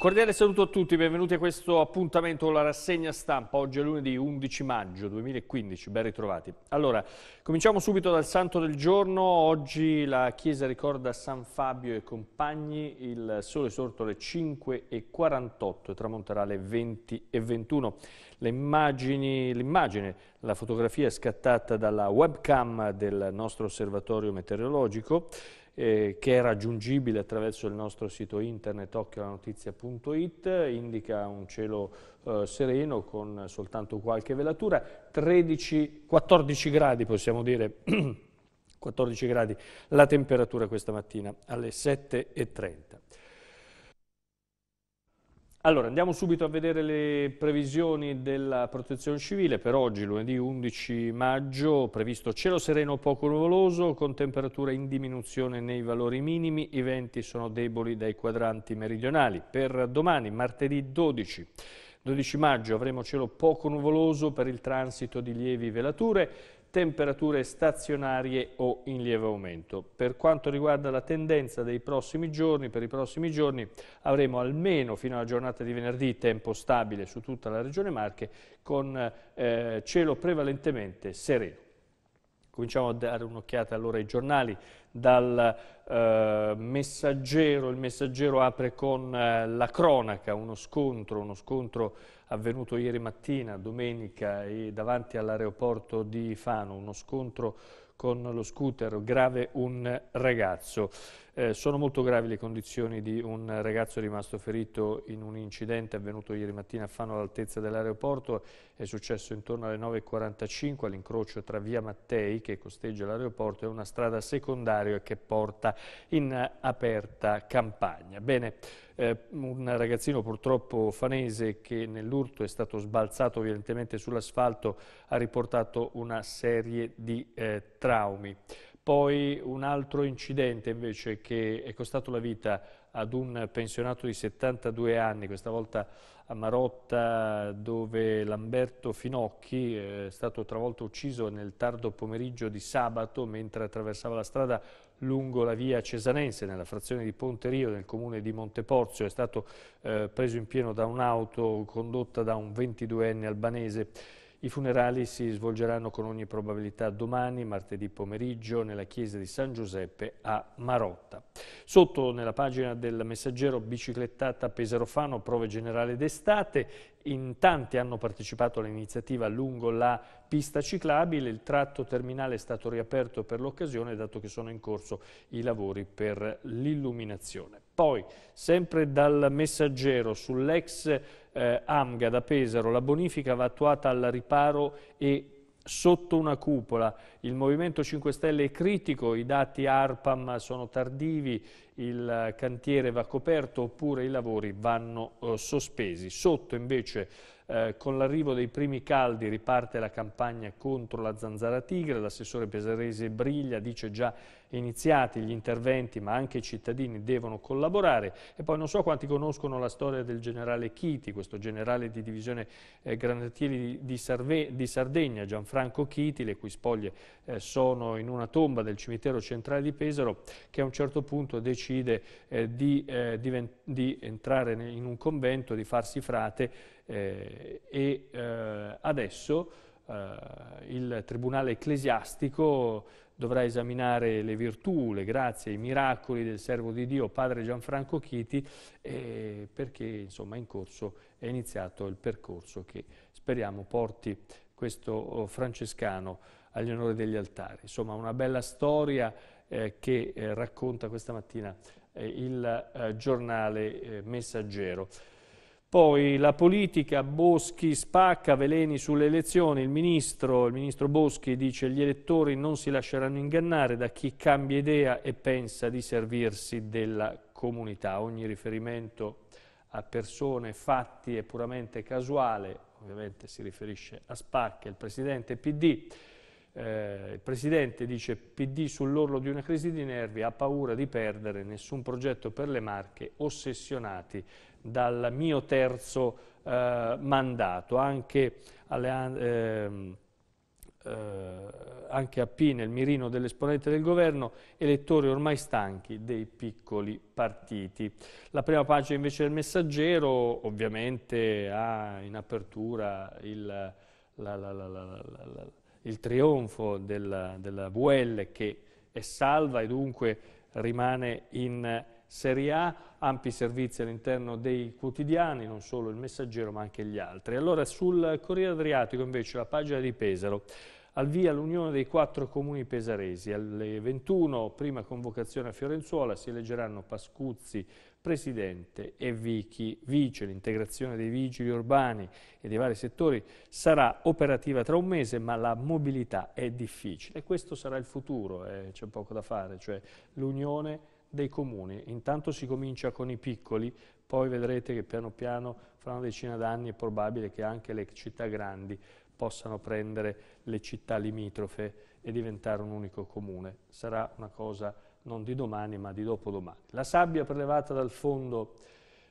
Un cordiale saluto a tutti, benvenuti a questo appuntamento con la rassegna stampa. Oggi è lunedì 11 maggio 2015, ben ritrovati. Allora, cominciamo subito dal santo del giorno. Oggi la Chiesa ricorda San Fabio e compagni, il sole sorto alle 5.48 e tramonterà alle 20.21. L'immagine, la fotografia è scattata dalla webcam del nostro osservatorio meteorologico eh, che è raggiungibile attraverso il nostro sito internet occhiolanotizia.it, indica un cielo eh, sereno con soltanto qualche velatura, 13, 14 gradi possiamo dire, 14 gradi la temperatura questa mattina alle 7.30. Allora, andiamo subito a vedere le previsioni della protezione civile per oggi, lunedì 11 maggio, previsto cielo sereno poco nuvoloso, con temperature in diminuzione nei valori minimi, i venti sono deboli dai quadranti meridionali. Per domani, martedì 12, 12 maggio, avremo cielo poco nuvoloso per il transito di lievi velature, temperature stazionarie o in lieve aumento. Per quanto riguarda la tendenza dei prossimi giorni, per i prossimi giorni avremo almeno fino alla giornata di venerdì tempo stabile su tutta la regione Marche con eh, cielo prevalentemente sereno. Cominciamo a dare un'occhiata allora ai giornali dal eh, messaggero, il messaggero apre con eh, la cronaca, uno scontro, uno scontro avvenuto ieri mattina, domenica, davanti all'aeroporto di Fano, uno scontro con lo scooter, grave un ragazzo. Eh, sono molto gravi le condizioni di un ragazzo rimasto ferito in un incidente avvenuto ieri mattina a Fano all'altezza dell'aeroporto. È successo intorno alle 9.45 all'incrocio tra via Mattei, che costeggia l'aeroporto, e una strada secondaria che porta in aperta campagna. Bene, eh, un ragazzino purtroppo fanese che nell'urto è stato sbalzato violentemente sull'asfalto ha riportato una serie di eh, traumi. Poi un altro incidente invece che è costato la vita ad un pensionato di 72 anni, questa volta a Marotta dove Lamberto Finocchi eh, è stato travolto ucciso nel tardo pomeriggio di sabato mentre attraversava la strada lungo la via Cesanense nella frazione di Ponte Rio nel comune di Monteporzio è stato eh, preso in pieno da un'auto condotta da un 22enne albanese i funerali si svolgeranno con ogni probabilità domani, martedì pomeriggio, nella chiesa di San Giuseppe a Marotta. Sotto, nella pagina del messaggero, biciclettata Peserofano, prove generale d'estate, in tanti hanno partecipato all'iniziativa lungo la pista ciclabile, il tratto terminale è stato riaperto per l'occasione dato che sono in corso i lavori per l'illuminazione. Poi, sempre dal messaggero, sull'ex eh, Amga da Pesaro, la bonifica va attuata al riparo e sotto una cupola. Il Movimento 5 Stelle è critico, i dati ARPAM sono tardivi, il cantiere va coperto oppure i lavori vanno eh, sospesi. Sotto invece eh, con l'arrivo dei primi caldi riparte la campagna contro la zanzara tigre, l'assessore Pesarese Briglia dice già iniziati gli interventi ma anche i cittadini devono collaborare e poi non so quanti conoscono la storia del generale Chiti, questo generale di divisione eh, granatieri di, di, Sardegna, Gianfranco Chiti, le cui spoglie eh, sono in una tomba del cimitero centrale di Pesaro, che a un certo punto decide eh, di, eh, di, entrare in un convento, di farsi frate eh, e eh, adesso eh, il Tribunale ecclesiastico dovrà esaminare le virtù, le grazie, i miracoli del servo di Dio, padre Gianfranco Chiti, eh, perché insomma in corso è iniziato il percorso che speriamo porti questo oh, francescano agli onori degli altari. Insomma una bella storia eh, che eh, racconta questa mattina eh, il eh, giornale messaggero. Poi la politica, Boschi spacca, veleni sulle elezioni, il ministro, il ministro Boschi dice gli elettori non si lasceranno ingannare da chi cambia idea e pensa di servirsi della comunità. Ogni riferimento a persone, fatti è puramente casuale, ovviamente si riferisce a Spacca, il presidente PD eh, il Presidente dice PD sull'orlo di una crisi di nervi, ha paura di perdere nessun progetto per le Marche, ossessionati dal mio terzo eh, mandato. Anche, alle, ehm, eh, anche a P nel mirino dell'esponente del governo, elettori ormai stanchi dei piccoli partiti. La prima pagina invece del messaggero ovviamente ha in apertura il... La, la, la, il trionfo della, della VL che è salva e dunque rimane in Serie A, ampi servizi all'interno dei quotidiani, non solo il Messaggero ma anche gli altri. Allora sul Corriere Adriatico invece la pagina di Pesaro, al via l'unione dei quattro comuni pesaresi, alle 21 prima convocazione a Fiorenzuola si eleggeranno Pascuzzi, presidente e vice. L'integrazione dei vigili urbani e dei vari settori sarà operativa tra un mese, ma la mobilità è difficile. questo sarà il futuro, eh, c'è poco da fare, cioè l'unione dei comuni. Intanto si comincia con i piccoli, poi vedrete che piano piano, fra una decina d'anni, è probabile che anche le città grandi possano prendere le città limitrofe e diventare un unico comune. Sarà una cosa non di domani ma di dopodomani. La sabbia prelevata dal fondo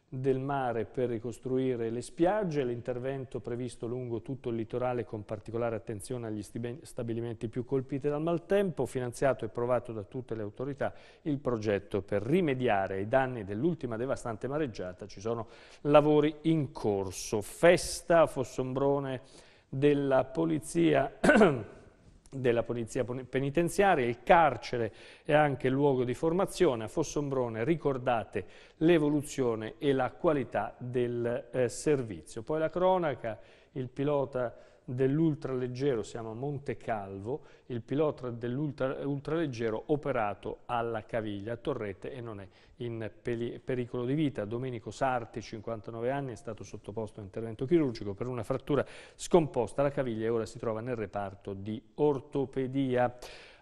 del mare per ricostruire le spiagge, l'intervento previsto lungo tutto il litorale con particolare attenzione agli stabilimenti più colpiti dal maltempo, finanziato e approvato da tutte le autorità il progetto per rimediare ai danni dell'ultima devastante mareggiata, ci sono lavori in corso. Festa a Fossombrone della Polizia della polizia penitenziaria, il carcere è anche luogo di formazione, a Fossombrone ricordate l'evoluzione e la qualità del eh, servizio. Poi la cronaca, il pilota dell'ultraleggero, siamo a Monte Calvo, il pilota dell'ultraleggero operato alla caviglia a Torrette e non è in pericolo di vita. Domenico Sarti, 59 anni, è stato sottoposto a intervento chirurgico per una frattura scomposta alla caviglia e ora si trova nel reparto di ortopedia.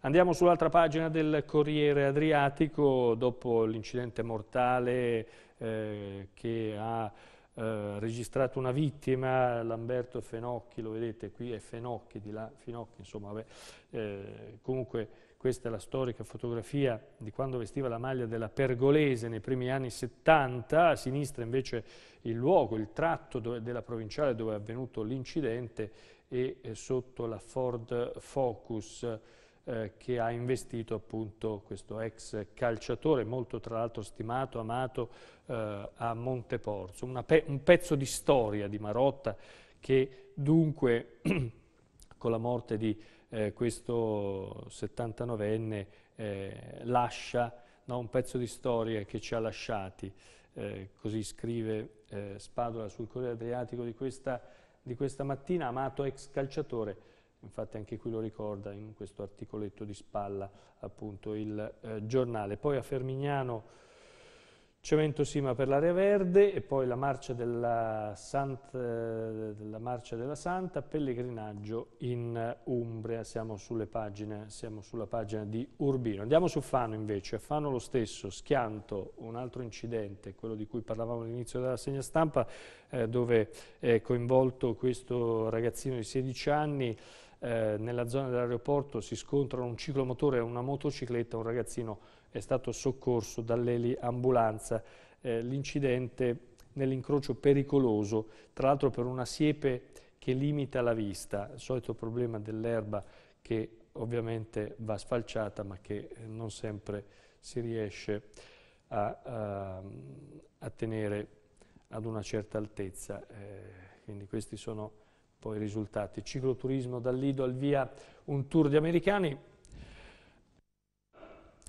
Andiamo sull'altra pagina del Corriere Adriatico, dopo l'incidente mortale eh, che ha eh, registrato una vittima, Lamberto Fenocchi, lo vedete qui è Fenocchi, di là Finocchi, insomma, vabbè, eh, comunque questa è la storica fotografia di quando vestiva la maglia della Pergolese nei primi anni 70, a sinistra invece il luogo, il tratto dove, della provinciale dove è avvenuto l'incidente e eh, sotto la Ford Focus. Eh, che ha investito appunto questo ex calciatore, molto tra l'altro stimato, amato eh, a Monteporzo. Pe un pezzo di storia di Marotta che dunque con la morte di eh, questo 79enne eh, lascia no, un pezzo di storia che ci ha lasciati. Eh, così scrive Spadola sul Corriere Adriatico di questa, di questa mattina, amato ex calciatore infatti anche qui lo ricorda in questo articoletto di spalla appunto il eh, giornale. Poi a Fermignano Cemento Sima per l'area verde e poi la marcia della, Santa, eh, la marcia della Santa, pellegrinaggio in Umbria, siamo, pagine, siamo, sulla pagina di Urbino. Andiamo su Fano invece, a Fano lo stesso, schianto, un altro incidente, quello di cui parlavamo all'inizio della segna stampa, eh, dove è coinvolto questo ragazzino di 16 anni, eh, nella zona dell'aeroporto si scontrano un ciclomotore e una motocicletta, un ragazzino è stato soccorso dall'eliambulanza. Eh, L'incidente nell'incrocio pericoloso, tra l'altro per una siepe che limita la vista, il solito problema dell'erba che ovviamente va sfalciata ma che eh, non sempre si riesce a, a, ehm, a tenere ad una certa altezza. Eh, quindi questi sono poi i risultati. Cicloturismo dal Lido al via un tour di americani.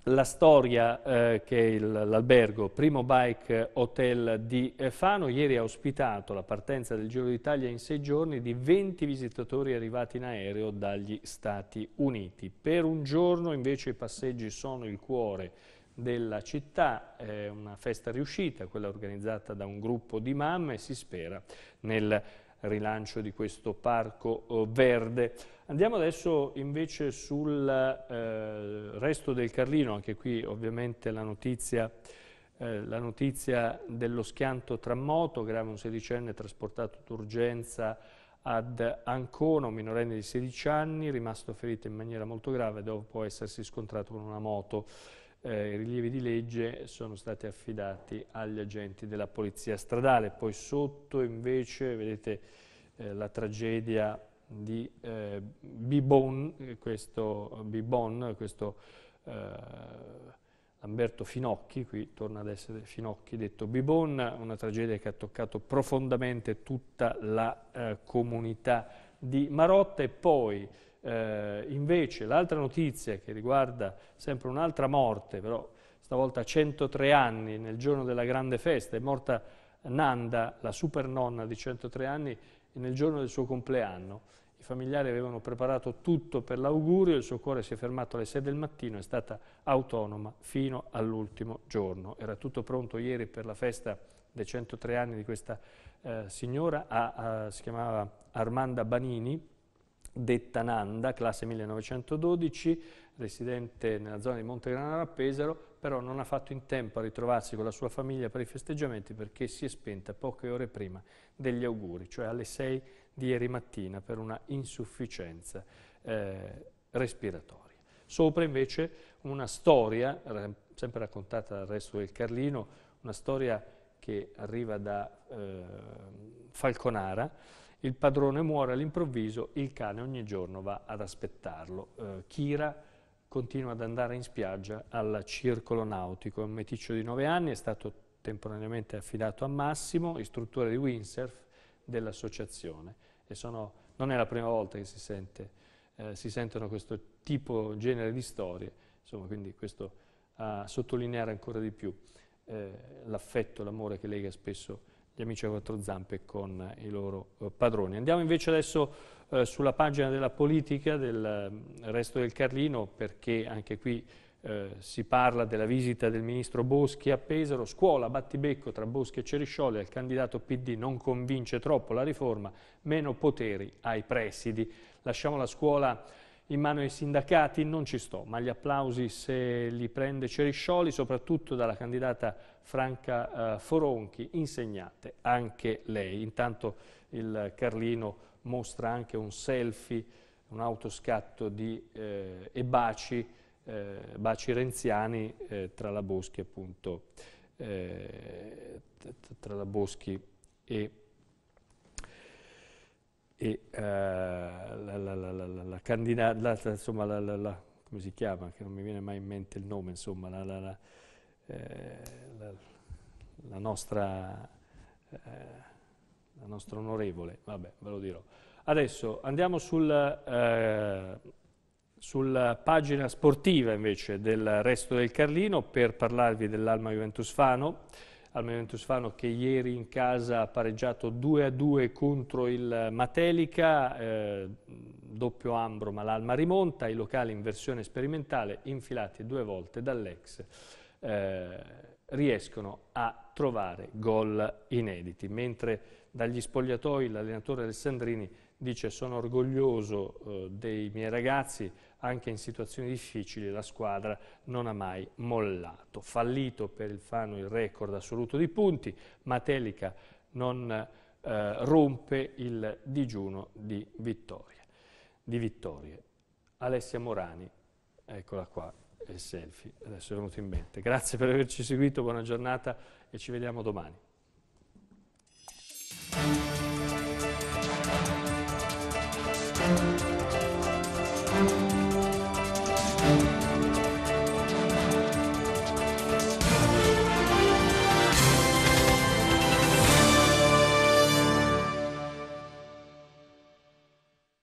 La storia eh, che è l'albergo, primo bike hotel di eh, Fano, ieri ha ospitato la partenza del Giro d'Italia in sei giorni di 20 visitatori arrivati in aereo dagli Stati Uniti. Per un giorno invece i passeggi sono il cuore della città, è una festa riuscita, quella organizzata da un gruppo di mamme, si spera nel rilancio di questo parco eh, verde. Andiamo adesso invece sul eh, resto del Carlino, anche qui ovviamente la notizia, eh, la notizia dello schianto tra moto, grave un sedicenne trasportato d'urgenza ad Ancona, un minorenne di 16 anni, rimasto ferito in maniera molto grave dopo essersi scontrato con una moto eh, i rilievi di legge sono stati affidati agli agenti della polizia stradale. Poi sotto invece vedete eh, la tragedia di eh, Bibon, questo, Bibon, questo eh, Lamberto Finocchi, qui torna ad essere Finocchi detto Bibon, una tragedia che ha toccato profondamente tutta la eh, comunità di Marotta e poi eh, invece l'altra notizia che riguarda sempre un'altra morte, però stavolta 103 anni, nel giorno della grande festa, è morta Nanda, la super nonna di 103 anni, nel giorno del suo compleanno. I familiari avevano preparato tutto per l'augurio, il suo cuore si è fermato alle 6 del mattino, è stata autonoma fino all'ultimo giorno. Era tutto pronto ieri per la festa dei 103 anni di questa eh, signora, a, a, si chiamava Armanda Banini, detta Nanda, classe 1912, residente nella zona di Monte Montegranara a Pesaro, però non ha fatto in tempo a ritrovarsi con la sua famiglia per i festeggiamenti perché si è spenta poche ore prima degli auguri, cioè alle 6 di ieri mattina per una insufficienza eh, respiratoria. Sopra invece una storia, sempre raccontata dal resto del Carlino, una storia che arriva da eh, Falconara, il padrone muore all'improvviso, il cane ogni giorno va ad aspettarlo. Eh, Kira continua ad andare in spiaggia al circolo nautico, è un meticcio di 9 anni, è stato temporaneamente affidato a Massimo, istruttore di windsurf dell'associazione. E sono, non è la prima volta che si, sente, eh, si sentono questo tipo, genere di storie, insomma, quindi questo a sottolineare ancora di più eh, l'affetto, l'amore che lega spesso gli amici a quattro zampe con i loro eh, padroni. Andiamo invece adesso eh, sulla pagina della politica del mm, resto del Carlino perché anche qui eh, si parla della visita del ministro Boschi a Pesaro, scuola, battibecco tra Boschi e Ceriscioli, al candidato PD non convince troppo la riforma, meno poteri ai presidi. Lasciamo la scuola in mano ai sindacati, non ci sto, ma gli applausi se li prende Ceriscioli, soprattutto dalla candidata Franca eh, Foronchi, insegnate anche lei. Intanto il Carlino mostra anche un selfie, un autoscatto di eh, e baci, eh, baci renziani eh, tra la Boschi appunto, eh, tra la Boschi e e eh, la, candidata, insomma, la, come si chiama, che non mi viene mai in mente il nome, insomma, la, eh, nostra, eh, la nostra onorevole, vabbè, ve lo dirò. Adesso andiamo sul, eh, sulla pagina sportiva invece del resto del Carlino per parlarvi dell'Alma Juventus Fano al Menentusfano che ieri in casa ha pareggiato 2-2 a contro il Matelica, eh, doppio ambro ma l'Alma rimonta, i locali in versione sperimentale infilati due volte dall'ex eh, riescono a trovare gol inediti, mentre dagli spogliatoi l'allenatore Alessandrini dice sono orgoglioso eh, dei miei ragazzi, anche in situazioni difficili la squadra non ha mai mollato. Fallito per il Fano il record assoluto di punti, Matelica non eh, rompe il digiuno di vittorie. Di vittorie. Alessia Morani, eccola qua, il selfie, adesso è venuto in mente. Grazie per averci seguito, buona giornata e ci vediamo domani.